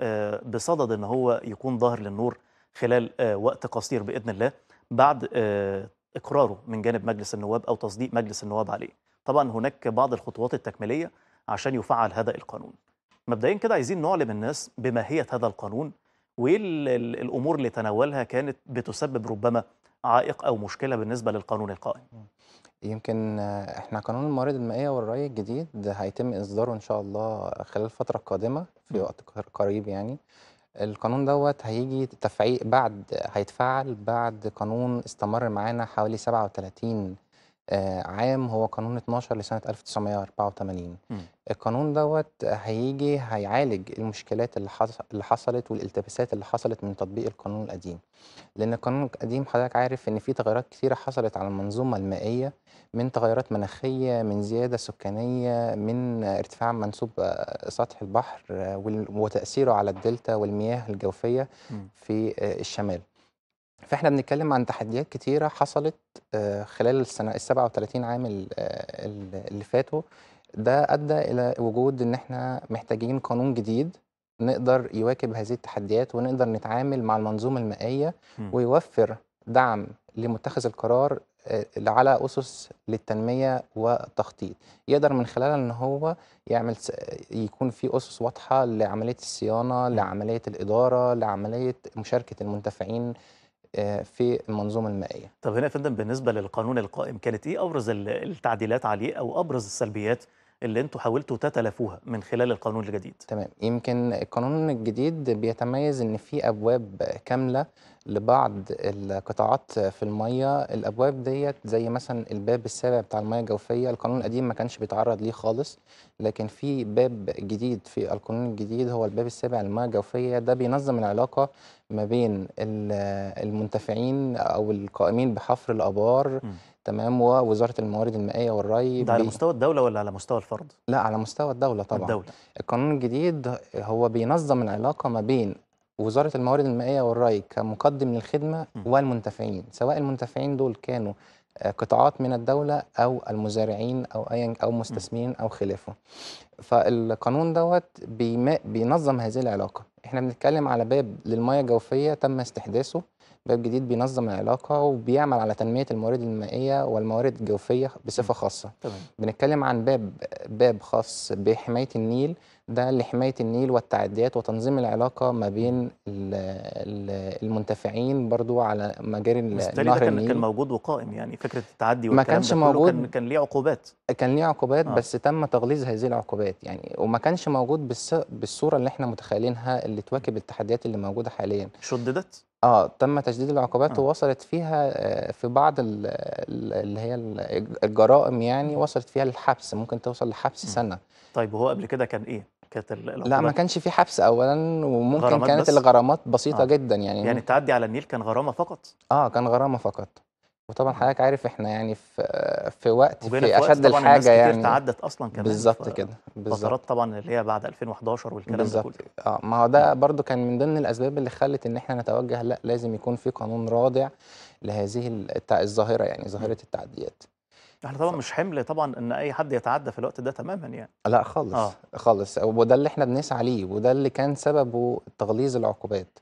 آه، بصدد ان هو يكون ظاهر للنور خلال آه، وقت قصير باذن الله بعد آه، اقراره من جانب مجلس النواب او تصديق مجلس النواب عليه طبعا هناك بعض الخطوات التكميليه عشان يفعل هذا القانون مبدئيا كده عايزين نعلم الناس بماهيه هذا القانون وايه الامور اللي تناولها كانت بتسبب ربما عائق أو مشكلة بالنسبة للقانون القائم يمكن احنا قانون الموارد المائية والري الجديد هيتم إصداره إن شاء الله خلال الفترة القادمة في وقت قريب يعني القانون دوت هيجي تفعيل بعد هيتفعل بعد قانون استمر معانا حوالي 37 آه، عام هو قانون 12 لسنه 1984 م. القانون دوت هيجي هيعالج المشكلات اللي, حص... اللي حصلت والالتباسات اللي حصلت من تطبيق القانون القديم لان القانون القديم حضرتك عارف ان في تغيرات كثيره حصلت على المنظومه المائيه من تغيرات مناخيه من زياده سكانيه من ارتفاع منسوب آه، سطح البحر آه، وتاثيره على الدلتا والمياه الجوفيه م. في الشمال فاحنا بنتكلم عن تحديات كتيرة حصلت آه، خلال السنة ال 37 آه، عام اللي فاتوا ده أدى إلى وجود إن احنا محتاجين قانون جديد نقدر يواكب هذه التحديات ونقدر نتعامل مع المنظومة المائية ويوفر دعم لمتخذ القرار آه، على أسس للتنمية والتخطيط يقدر من خلالها أن هو يعمل يكون في أسس واضحة لعملية الصيانة لعملية الإدارة لعملية مشاركة المنتفعين آه، في المنظومه المائيه. طب هنا يا فندم بالنسبه للقانون القائم كانت ايه ابرز التعديلات عليه او ابرز السلبيات اللي انتم حاولتوا تتلافوها من خلال القانون الجديد تمام يمكن القانون الجديد بيتميز ان في ابواب كامله لبعض القطاعات في الميه الابواب ديت زي مثلا الباب السابع بتاع الميه الجوفيه القانون القديم ما كانش بيتعرض ليه خالص لكن في باب جديد في القانون الجديد هو الباب السابع للميه الجوفيه ده بينظم العلاقه ما بين المنتفعين او القائمين بحفر الابار م. تمام ووزاره الموارد المائيه والري ده على مستوى الدوله ولا على مستوى الفرد؟ لا على مستوى الدوله طبعا الدولة. القانون الجديد هو بينظم العلاقه ما بين وزاره الموارد المائيه والري كمقدم للخدمه والمنتفعين سواء المنتفعين دول كانوا آه، قطاعات من الدوله او المزارعين او ايا او مستثمرين او خلافه فالقانون دوت بينظم هذه العلاقه احنا بنتكلم على باب للمياه الجوفيه تم استحداثه باب جديد بينظم العلاقه وبيعمل على تنميه الموارد المائيه والموارد الجوفيه بصفه خاصه تمام. بنتكلم عن باب باب خاص بحمايه النيل ده لحماية النيل والتعديات وتنظيم العلاقة ما بين المنتفعين برضو على مجاري نهر النيل كان كان موجود وقائم يعني فكرة التعدي ما كانش موجود كان, كان ليه عقوبات كان ليه عقوبات آه. بس تم تغليظ هذه العقوبات يعني وما كانش موجود بالصورة اللي احنا متخيلينها اللي تواكب التحديات اللي موجودة حاليا شددت؟ اه تم تشديد العقوبات آه. ووصلت فيها آه، في بعض اللي هي الجرائم يعني وصلت فيها للحبس ممكن توصل لحبس سنة طيب وهو قبل كده كان ايه؟ كانت لا ما كانش في حبس اولا وممكن كانت بس؟ الغرامات بسيطه آه. جدا يعني يعني التعدي على النيل كان غرامه فقط اه كان غرامه فقط وطبعا حضرتك عارف احنا يعني في في وقت في, في اشد طبعاً الحاجه الناس يعني تعدت اصلا كمان بالظبط كده بالظبط طبعا اللي هي بعد 2011 والكلام ده كله اه ما هو ده برده كان من ضمن الاسباب اللي خلت ان احنا نتوجه لا لازم يكون في قانون رادع لهذه الظاهره يعني ظاهره التعديات احنا طبعا مش حمل طبعا ان اي حد يتعدى في الوقت ده تماما يعني لا خالص آه. خالص وده اللي احنا بنسعى ليه وده اللي كان سببه تغليظ العقوبات